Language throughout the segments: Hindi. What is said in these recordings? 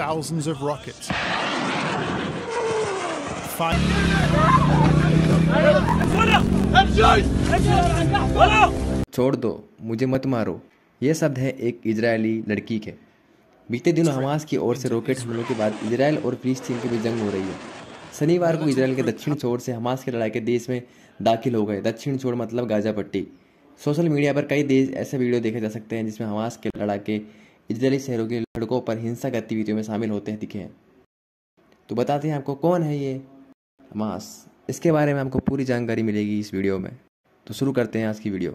thousands of rockets. छोड़ दो मुझे मत मारो ये शब्द है एक इजरायली लड़की के बीते दिनों हमास की ओर से रॉकेट हमलों के बाद इसराइल और फिलिस्तीन के बीच जंग हो रही है शनिवार को इसराइल के दक्षिण छोर से हमास के लड़ाके देश में दाखिल हो गए दक्षिण छोर मतलब गाजा पट्टी सोशल मीडिया पर कई देश ऐसे वीडियो देखे जा सकते हैं जिसमें हमास के लड़ाके इजरायली शहरों के लड़कों पर हिंसा गतिविधियों में शामिल होते हैं दिखे हैं तो बताते हैं आपको कौन है ये हमास इसके बारे में आपको पूरी जानकारी मिलेगी इस वीडियो में तो शुरू करते हैं आज की वीडियो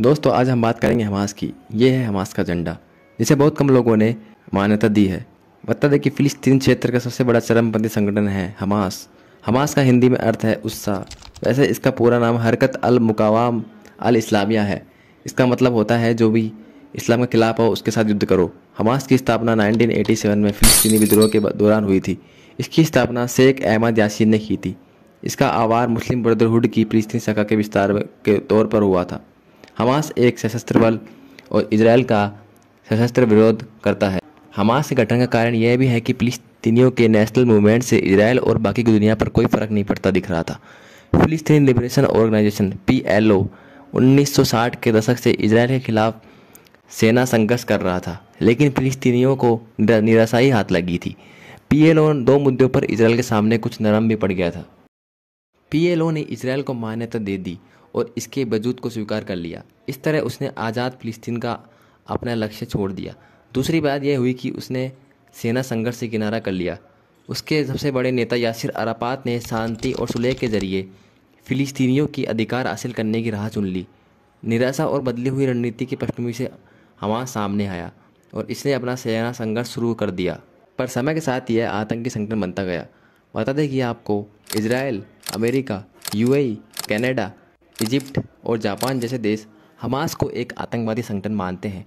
दोस्तों आज हम बात करेंगे हमास की ये है हमास का झंडा जिसे बहुत कम लोगों ने मान्यता दी है बता दें कि फिलिस्तीन क्षेत्र का सबसे बड़ा चरमपंथी संगठन है हमास हमास का हिंदी में अर्थ है उत्साह वैसे इसका पूरा नाम हरकत अल मुकावाम अल इस्लामिया है इसका मतलब होता है जो भी इस्लाम के खिलाफ आओ उसके साथ युद्ध करो हमास की स्थापना 1987 में फिलिस्तीनी विद्रोह के दौरान हुई थी इसकी स्थापना शेख अहमद यासीन ने की थी इसका आवार मुस्लिम ब्रदरहुड की फिलिस्तीन शाखा के विस्तार के तौर पर हुआ था हमास एक सशस्त्र बल और इसराइल का सशस्त्र विरोध करता है हमास के गठन का कारण यह भी है कि फिलिस्तीनियों के नेशनल मूवमेंट से इसराइल और बाकी की दुनिया पर कोई फर्क नहीं पड़ता दिख रहा था फिलिस्तीन liberation organisation P L O 1960 के दशक से इसराइल के खिलाफ सेना संघर्ष कर रहा था लेकिन फिलिस्तीनियों को निराशा ही हाथ लगी थी पीएलओ दो मुद्दों पर इसराइल के सामने कुछ नरम भी पड़ गया था पीएलओ ने इसराइल को मान्यता दे दी और इसके वजूद को स्वीकार कर लिया इस तरह उसने आज़ाद फिलिस्तीन का अपना लक्ष्य छोड़ दिया दूसरी बात यह हुई कि उसने सेना संघर्ष से किनारा कर लिया उसके सबसे बड़े नेता यासिर अरापात ने शांति और सुलह के जरिए फिलिस्तीनियों की अधिकार हासिल करने की राह चुन ली निराशा और बदली हुई रणनीति की पृष्ठभूमि से हमारे सामने आया और इसने अपना सेना संघर्ष शुरू कर दिया पर समय के साथ यह आतंकी संगठन बनता गया बता दें कि आपको इसराइल अमेरिका यू कनाडा, इजिप्ट और जापान जैसे देश हमास को एक आतंकवादी संगठन मानते हैं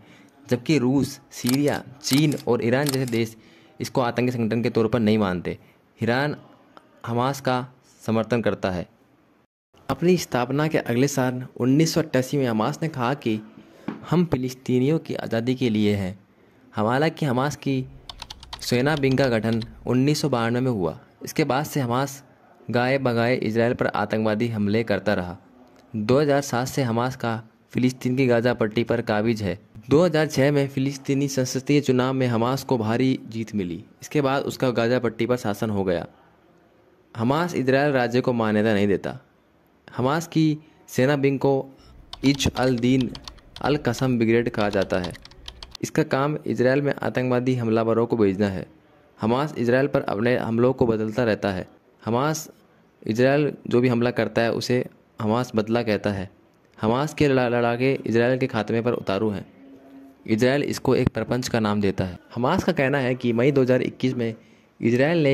जबकि रूस सीरिया चीन और ईरान जैसे देश इसको आतंकी संगठन के तौर पर नहीं मानते ईरान हमास का समर्थन करता है अपनी स्थापना के अगले साल उन्नीस में हमास ने कहा कि हम फ़िलिस्तीनियों की आज़ादी के लिए हैं कि हमास की सेना बिंग का गठन उन्नीस में हुआ इसके बाद से हमास गाए बगाए इसराइल पर आतंकवादी हमले करता रहा 2007 से हमास का फिलिस्तीन की गाजा पट्टी पर काबिज है 2006 में फिलिस्तीनी संसदीय चुनाव में हमास को भारी जीत मिली इसके बाद उसका गाजा पट्टी पर शासन हो गया हमास इसराइल राज्य को मान्यता नहीं देता हमास की सेना बिंग को इच अल दीन अल कसम ब्रिगेड कहा जाता है इसका काम इसराइल में आतंकवादी हमलावरों को भेजना है हमास इसराइल पर अपने हमलों को बदलता रहता है हमास इसराइल जो भी हमला करता है उसे हमास बदला कहता है हमास के लड़ाके इसराइल के खात्मे पर उतारू हैं इसराइल इसको एक प्रपंच का नाम देता है हमास का कहना है कि मई 2021 में इसराइल ने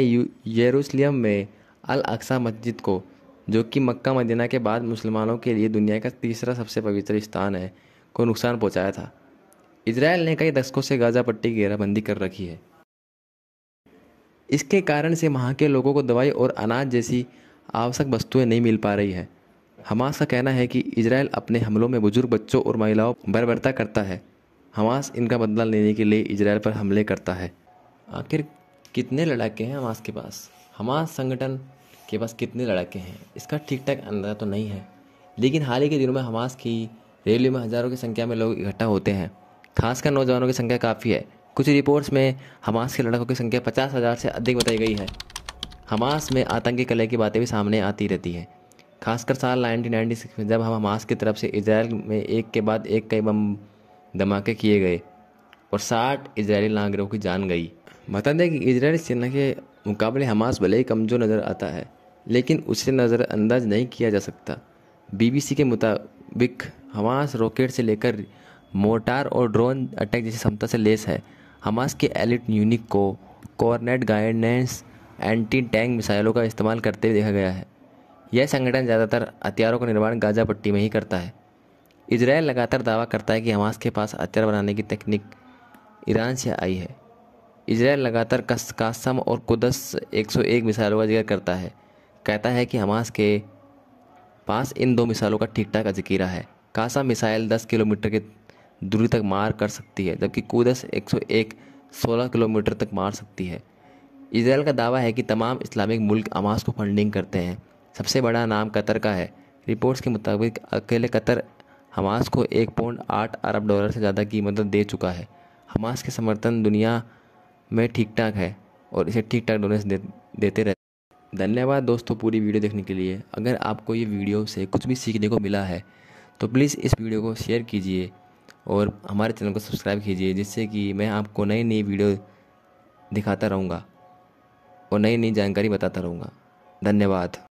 यरूशलेम में अल अक्सा मस्जिद को जो कि मक्का मदीना के बाद मुसलमानों के लिए दुनिया का तीसरा सबसे पवित्र स्थान है को नुकसान पहुंचाया था इसराइल ने कई दशकों से गाजा पट्टी की घेराबंदी कर रखी है इसके कारण से वहाँ के लोगों को दवाई और अनाज जैसी आवश्यक वस्तुएं नहीं मिल पा रही है हमास का कहना है कि इसराइल अपने हमलों में बुजुर्ग बच्चों और महिलाओं बर्बरता करता है हमास इनका बदला लेने के लिए इसराइल पर हमले करता है आखिर कितने लड़ाके हैं हमास के पास हमास संगठन के पास कितने लड़ाके हैं इसका ठीक ठाक अंदाजा तो नहीं है लेकिन हाल ही के दिनों में हमास की रैली में हज़ारों की संख्या में लोग इकट्ठा होते हैं खासकर नौजवानों की संख्या काफ़ी है कुछ रिपोर्ट्स में हमास के लड़कों की संख्या पचास हज़ार से अधिक बताई गई है हमास में आतंकी कले की बातें भी सामने आती रहती हैं खासकर साल 1996 में जब हम हमास की तरफ से इसराइल में एक के बाद एक कई बम धमाके किए गए और 60 इसराइली नागरिकों की जान गई बता दें कि इसराइल सेना के मुकाबले हमास भले ही कमज़ोर नज़र आता है लेकिन उसे नज़रअंदाज नहीं किया जा सकता बीबीसी के मुताबिक हमास रॉकेट से लेकर मोटार और ड्रोन अटैक जैसी क्षमता से लेस है हमास के एलिट यूनिक को कॉर्नेट गाइडेंस एंटी टैंक मिसाइलों का इस्तेमाल करते हुए देखा गया है यह संगठन ज़्यादातर हथियारों का निर्माण गाजा पट्टी में ही करता है इसराइल लगातार दावा करता है कि हमास के पास हथियार बनाने की तकनीक ईरान से आई है इसराइल लगातार कासम और कुदस 101 मिसाइलों का जिक्र करता है कहता है कि हमास के पास इन दो मिसाइलों का ठीक ठाक जिक्र है कासा मिसाइल 10 किलोमीटर की दूरी तक मार कर सकती है जबकि कुदस 101 16 किलोमीटर तक मार सकती है इसराइल का दावा है कि तमाम इस्लामिक मुल्क अमास को फंडिंग करते हैं सबसे बड़ा नाम कतर का है रिपोर्ट्स के मुताबिक अकेले कतर हमास को एक पॉइंट आठ अरब डॉलर से ज़्यादा की मदद दे चुका है हमास के समर्थन दुनिया में ठीक ठाक है और इसे ठीक ठाक डोनेस दे, देते रहते धन्यवाद दोस्तों पूरी वीडियो देखने के लिए अगर आपको ये वीडियो से कुछ भी सीखने को मिला है तो प्लीज़ इस वीडियो को शेयर कीजिए और हमारे चैनल को सब्सक्राइब कीजिए जिससे कि मैं आपको नई नई वीडियो दिखाता रहूँगा और नई नई जानकारी बताता रहूँगा धन्यवाद